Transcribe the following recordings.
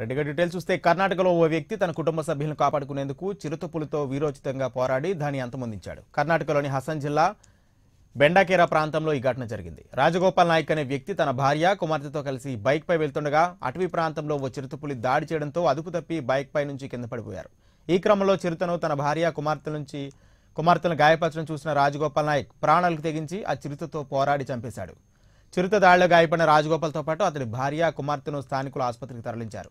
రెండుగా డీటెయిల్స్ చూస్తే కర్ణాటకలో ఓ వ్యక్తి తన కుటుంబ సభ్యులను కాపాడుకునేందుకు చిరుతపులతో వీరోచితంగా పోరాడి దాన్ని అంతమొందించాడు కర్ణాటకలోని హసన్ జిల్లా బెండాకేరా ప్రాంతంలో ఈ ఘటన జరిగింది రాజగోపాల్ నాయక్ అనే వ్యక్తి తన భార్య కుమార్తెతో కలిసి బైక్పై వెళ్తుండగా అటవీ ప్రాంతంలో ఓ చిరుతపులి దాడి చేయడంతో అదుపు తప్పి బైక్పై నుంచి కింద పడిపోయారు ఈ క్రమంలో చిరుతను తన భార్య కుమార్తె నుంచి కుమార్తెను గాయపరచడం చూసిన రాజగోపాల్ నాయక్ ప్రాణాలకు తెగించి ఆ చిరుతతో పోరాడి చంపేశాడు చిరుత దాడిలో గాయపడిన రాజగోపాల్తో పాటు అతడి భార్య కుమార్తెను స్థానికుల ఆసుపత్రికి తరలించారు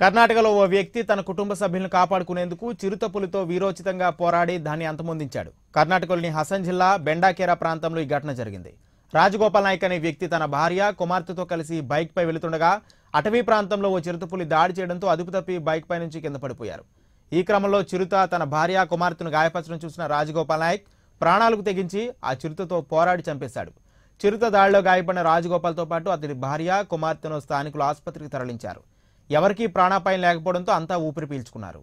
కర్ణాటకలో ఓ వ్యక్తి తన కుటుంబ సభ్యులను కాపాడుకునేందుకు చిరుతపులితో వీరోచితంగా పోరాడి దాన్ని అంతమొందించాడు కర్ణాటకలోని హసన్ జిల్లా బెండాకేరా ప్రాంతంలో ఈ ఘటన జరిగింది రాజగోపాల్ నాయక్ అనే వ్యక్తి తన భార్య కుమార్తెతో కలిసి బైక్పై వెళుతుండగా అటవీ ప్రాంతంలో ఓ చిరుతపులి దాడి చేయడంతో అదుపు తప్పి బైక్పై నుంచి కింద పడిపోయారు ఈ క్రమంలో చిరుత తన భార్య కుమార్తెను గాయపరచడం చూసిన రాజగోపాల్ నాయక్ ప్రాణాలకు తెగించి ఆ చిరుతతో పోరాడి చంపేశాడు చిరుత దాడిలో గాయపడిన రాజగోపాల్తో పాటు అతడి భార్య కుమార్తెను స్థానికులు ఆసుపత్రికి తరలించారు ఎవరికీ ప్రాణాపాయం లేకపోవడంతో అంతా ఊపిరి పీల్చుకున్నారు